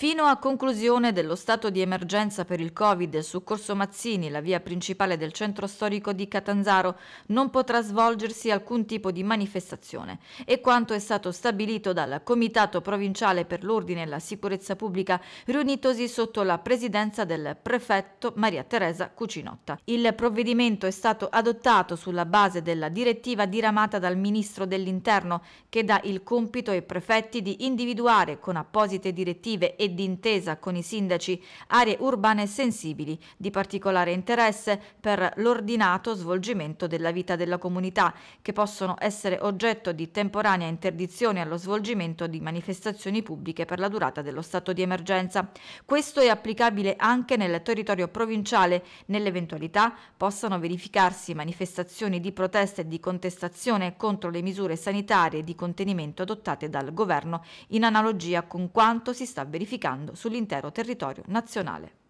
Fino a conclusione dello stato di emergenza per il Covid su Corso Mazzini, la via principale del centro storico di Catanzaro, non potrà svolgersi alcun tipo di manifestazione e quanto è stato stabilito dal Comitato Provinciale per l'Ordine e la Sicurezza Pubblica riunitosi sotto la presidenza del prefetto Maria Teresa Cucinotta. Il provvedimento è stato adottato sulla base della direttiva diramata dal Ministro dell'Interno che dà il compito ai prefetti di individuare con apposite direttive e d'intesa con i sindaci aree urbane sensibili di particolare interesse per l'ordinato svolgimento della vita della comunità, che possono essere oggetto di temporanea interdizione allo svolgimento di manifestazioni pubbliche per la durata dello stato di emergenza. Questo è applicabile anche nel territorio provinciale, nell'eventualità possano verificarsi manifestazioni di protesta e di contestazione contro le misure sanitarie di contenimento adottate dal governo in analogia con quanto si sta verificando verificando sull'intero territorio nazionale.